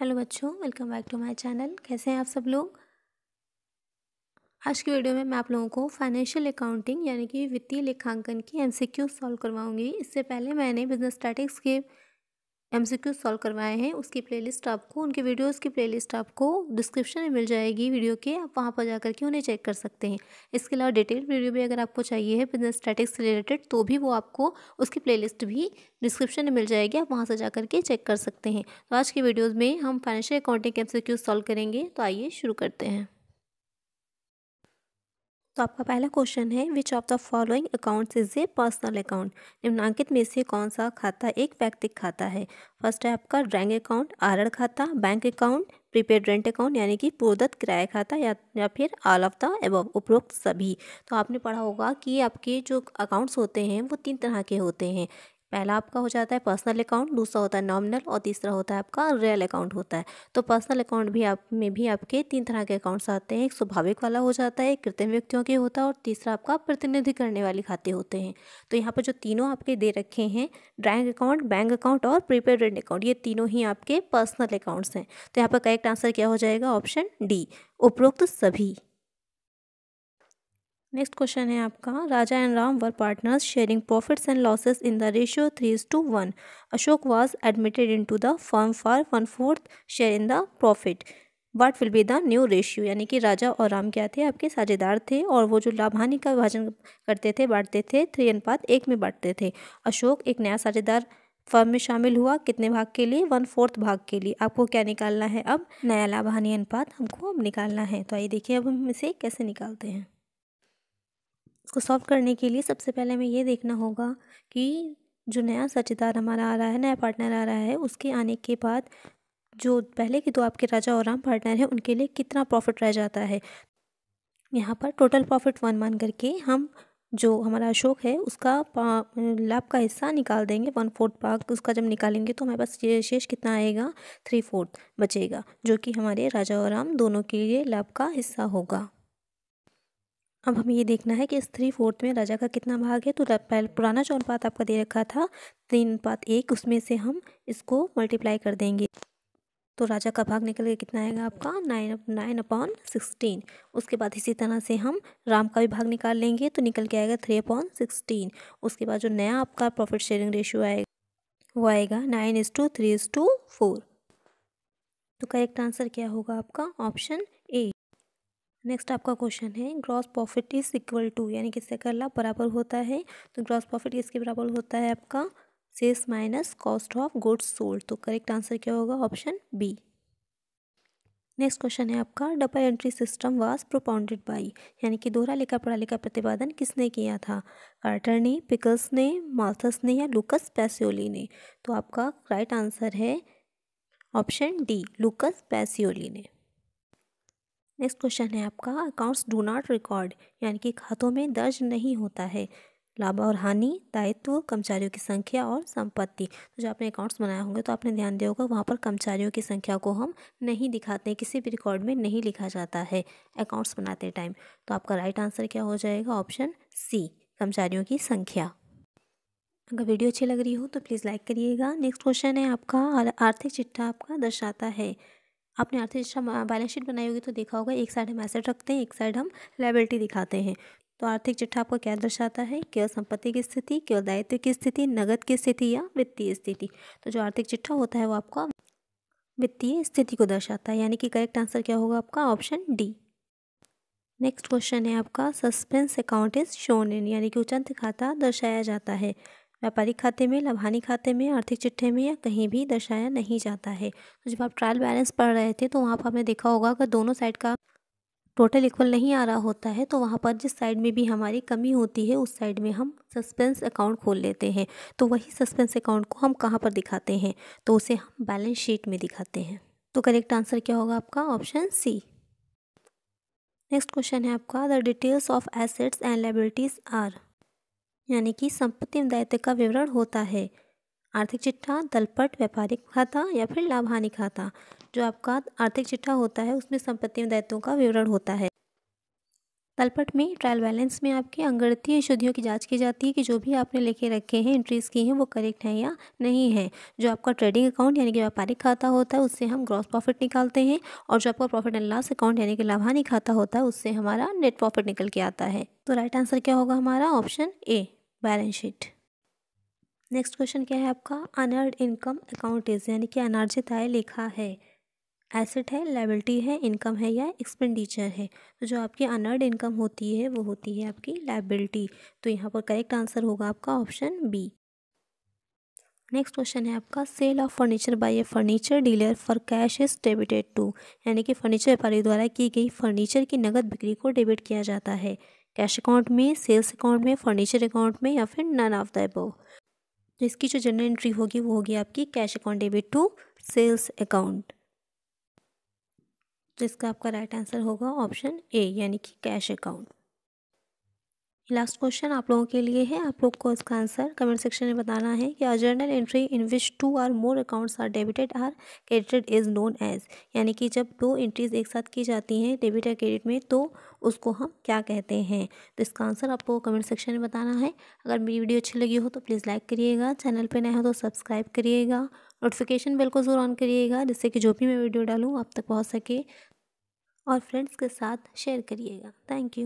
hello बच्चों welcome back to my channel कैसे हैं आप सब लोग आज की वीडियो में मैं आप लोगों को फाइनेंशियल अकाउंटिंग यानी कि वित्तीय लेखांकन की एमसीक्यू सॉल्व करवाऊंगी इससे पहले मैंने बिजनेस स्टैटिक्स के एमसीक्यू सॉल्व करवाए हैं उसकी प्लेलिस्ट आपको उनके वीडियोस की प्लेलिस्ट आपको डिस्क्रिप्शन में मिल जाएगी वीडियो के आप वहाँ पर जाकर के उन्हें चेक कर सकते हैं इसके अलावा डिटेल वीडियो भी अगर आपको चाहिए है बिजनेस स्टैटिक्स रिलेटेड तो भी वो आपको उसकी लिस्ट भी डिस्क्रिप्शन में मिल जाएगी आप वहाँ से जा के चेक कर सकते हैं तो आज के वीडियोज़ में हम financial accounting M C solve करेंगे तो आइए शुरू करते हैं तो आपका पहला क्वेश्चन है which of the following accounts is a personal account निम्नांकित में से कौन सा खाता एक व्यक्तिक खाता है फर्स्ट है आपका ड्रैंग अकाउंट आरड़ खाता bank account prepaid rent account यानी कि पूर्वदत्त किराया खाता या या फिर ऑल ऑफ द एब उपरोक्त सभी तो आपने पढ़ा होगा कि आपके जो अकाउंट्स होते हैं वो तीन तरह के होते हैं पहला आपका हो जाता है पर्सनल अकाउंट दूसरा होता है नॉमिनल और तीसरा होता है आपका रियल अकाउंट होता है तो पर्सनल अकाउंट भी आप में भी आपके तीन तरह के अकाउंट्स आते हैं एक स्वाभाविक वाला हो जाता है एक कृत्रिम व्यक्तियों के होता है और तीसरा आपका प्रतिनिधि करने वाले खाते होते हैं तो यहाँ पर जो तीनों आपके दे रखे हैं ड्राइंग अकाउंट बैंक अकाउंट और प्रीपेड अकाउंट ये तीनों ही आपके पर्सनल अकाउंट्स हैं तो यहाँ पर करेक्ट आंसर क्या हो जाएगा ऑप्शन डी उपरोक्त सभी नेक्स्ट क्वेश्चन है आपका Raja and Ram were partners sharing profits and losses in the ratio three is to one Ashok was admitted into the firm for one fourth share in the profit what will be the new ratio यानी कि राजा और राम क्या थे आपके साझेदार थे और वो जो लाभ हानि का विभाजन करते थे बांटते थे थ्री अनुपात एक में बांटते थे अशोक एक नया साझेदार फर्म में शामिल हुआ कितने भाग के लिए वन फोर्थ भाग के लिए आपको क्या निकालना है अब नया लाभ हानि अनुपात हमको अब निकालना है तो आइए देखिए अब हम इसे कैसे निकालते हैं इसको सॉल्व करने के लिए सबसे पहले हमें ये देखना होगा कि जो नया साझेदार हमारा आ रहा है नया पार्टनर आ रहा है उसके आने के बाद जो पहले के दो आपके राजा और राम पार्टनर हैं उनके लिए कितना प्रॉफिट रह जाता है यहाँ पर टोटल प्रॉफिट वन मान करके हम जो हमारा अशोक है उसका लाभ का हिस्सा निकाल देंगे वन फोर्थ पार्क उसका जब निकालेंगे तो हमारे पास ये शेष कितना आएगा थ्री फोर्थ बचेगा जो कि हमारे राजा और राम दोनों के लिए लाभ का हिस्सा होगा अब हमें ये देखना है कि इस थ्री फोर्थ में राजा का कितना भाग है तो पहले पुराना जो अनुपात आपका दे रखा था तीन अनुपात एक उसमें से हम इसको मल्टीप्लाई कर देंगे तो राजा का भाग निकल के कितना आएगा आपका नाइन नाइन अपॉन सिक्सटीन उसके बाद इसी तरह से हम राम का भी भाग निकाल लेंगे तो निकल के आएगा थ्री अपॉन सिक्सटीन उसके बाद जो नया आपका प्रॉफिट शेयरिंग रेशियो आएगा वो आएगा nine is to three is to four तो करेक्ट आंसर क्या होगा आपका ऑप्शन ए नेक्स्ट आपका क्वेश्चन है gross profit is equal to यानी किससे ला बराबर होता है तो ग्रॉस प्रॉफिट किसके बराबर होता है आपका सेस minus cost of goods sold तो करेक्ट आंसर क्या होगा ऑप्शन बी नेक्स्ट क्वेश्चन है आपका double entry system was propounded by यानी कि दोहरा लेखा पढ़ा लिखा प्रतिपादन किसने किया था कार्टर ने पिकल्स ने माल्थस ने या लुकस पैसियोली ने तो आपका राइट आंसर है ऑप्शन डी लुकस पैसियोली ने नेक्स्ट क्वेश्चन है आपका अकाउंट्स डू नॉट रिकॉर्ड यानी कि खातों में दर्ज नहीं होता है लाभ और हानि दायित्व कर्मचारियों की संख्या और संपत्ति तो जो आपने अकाउंट्स बनाए होंगे तो आपने ध्यान दिया होगा वहाँ पर कर्मचारियों की संख्या को हम नहीं दिखाते हैं किसी भी रिकॉर्ड में नहीं लिखा जाता है अकाउंट्स बनाते टाइम तो आपका राइट आंसर क्या हो जाएगा ऑप्शन सी कर्मचारियों की संख्या अगर वीडियो अच्छी लग रही हो तो प्लीज़ लाइक करिएगा नेक्स्ट क्वेश्चन है आपका आर्थिक चिट्ठा आपका दर्शाता है आपने आर्थिक बैलेंस शीट बनाई होगी तो देखा होगा एक साइड हम एसेट रखते हैं एक साइड हम लाइबिलिटी दिखाते हैं तो आर्थिक चिट्ठा आपका क्या दर्शाता है केवल संपत्ति की स्थिति केवल दायित्व की स्थिति नगद की स्थिति या वित्तीय स्थिति तो जो आर्थिक चिट्ठा होता है वो आपका वित्तीय स्थिति को दर्शाता है यानी कि करेक्ट आंसर क्या होगा आपका ऑप्शन डी नेक्स्ट क्वेश्चन है आपका suspense account is shown in यानी कि उचंत खाता दर्शाया जाता है व्यापारिक खाते में लाभानी खाते में आर्थिक चिट्ठे में या कहीं भी दर्शाया नहीं जाता है तो जब आप ट्रायल बैलेंस पढ़ रहे थे तो वहाँ पर आपने देखा होगा अगर दोनों साइड का टोटल इक्वल नहीं आ रहा होता है तो वहाँ पर जिस साइड में भी हमारी कमी होती है उस साइड में हम सस्पेंस अकाउंट खोल लेते हैं तो वही सस्पेंस अकाउंट को हम कहाँ पर दिखाते हैं तो उसे हम बैलेंस शीट में दिखाते हैं तो करेक्ट आंसर क्या होगा आपका ऑप्शन सी नेक्स्ट क्वेश्चन है आपका the details of assets and liabilities are यानी कि संपत्ति दायित्व का विवरण होता है आर्थिक चिट्ठा दलपट व्यापारिक खाता या फिर लाभ हानि खाता जो आपका आर्थिक चिट्ठा होता है उसमें संपत्ति दायित्वों का विवरण होता है तलपट में ट्रायल बैलेंस में आपके अंगणतीय शुद्धियों की जांच की जाती है कि जो भी आपने लेके रखे हैं एंट्रीज की हैं वो करेक्ट हैं या नहीं है जो आपका ट्रेडिंग अकाउंट यानी कि व्यापारिक खाता होता है उससे हम ग्रॉस प्रॉफिट निकालते हैं और जो आपका प्रॉफिट एंड लॉस अकाउंट यानी कि लाभानी खाता होता है उससे हमारा नेट प्रॉफिट निकल के आता है तो राइट आंसर क्या होगा हमारा option A balance sheet next question क्या है आपका अनर्ड इनकम अकाउंट इज यानी कि अनार्जित आय लिखा है एसेट है लाइबिलिटी है इनकम है या एक्सपेंडिचर है तो जो आपकी अनर्ड इनकम होती है वो होती है आपकी लाइबिलिटी तो यहाँ पर करेक्ट आंसर होगा आपका ऑप्शन बी नेक्स्ट क्वेश्चन है आपका sale of furniture by a furniture dealer for cash is debited to यानी कि फर्नीचर व्यापारी द्वारा की गई फर्नीचर की नगद बिक्री को डेबिट किया जाता है कैश अकाउंट में सेल्स अकाउंट में फर्नीचर अकाउंट में या फिर नन ऑफ द एबो तो इसकी जो जनरल एंट्री होगी वो होगी आपकी cash account debit to sales account तो इसका आपका राइट आंसर होगा ऑप्शन ए यानी कि कैश अकाउंट लास्ट क्वेश्चन आप लोगों के लिए है आप लोग को इसका आंसर कमेंट सेक्शन में बताना है कि journal entry in which two or more accounts are debited or credited is known as यानी कि जब दो एंट्रीज एक साथ की जाती हैं डेबिट या क्रेडिट में तो उसको हम क्या कहते हैं तो इसका आंसर आपको कमेंट सेक्शन में बताना है अगर मेरी वीडियो अच्छी लगी हो तो प्लीज़ लाइक करिएगा चैनल पर नया हो तो सब्सक्राइब करिएगा नोटिफिकेशन बिल को ज़रूर ऑन करिएगा जिससे कि जो भी मैं वीडियो डालूँ आप तक पहुँच सके और फ्रेंड्स के साथ शेयर करिएगा थैंक यू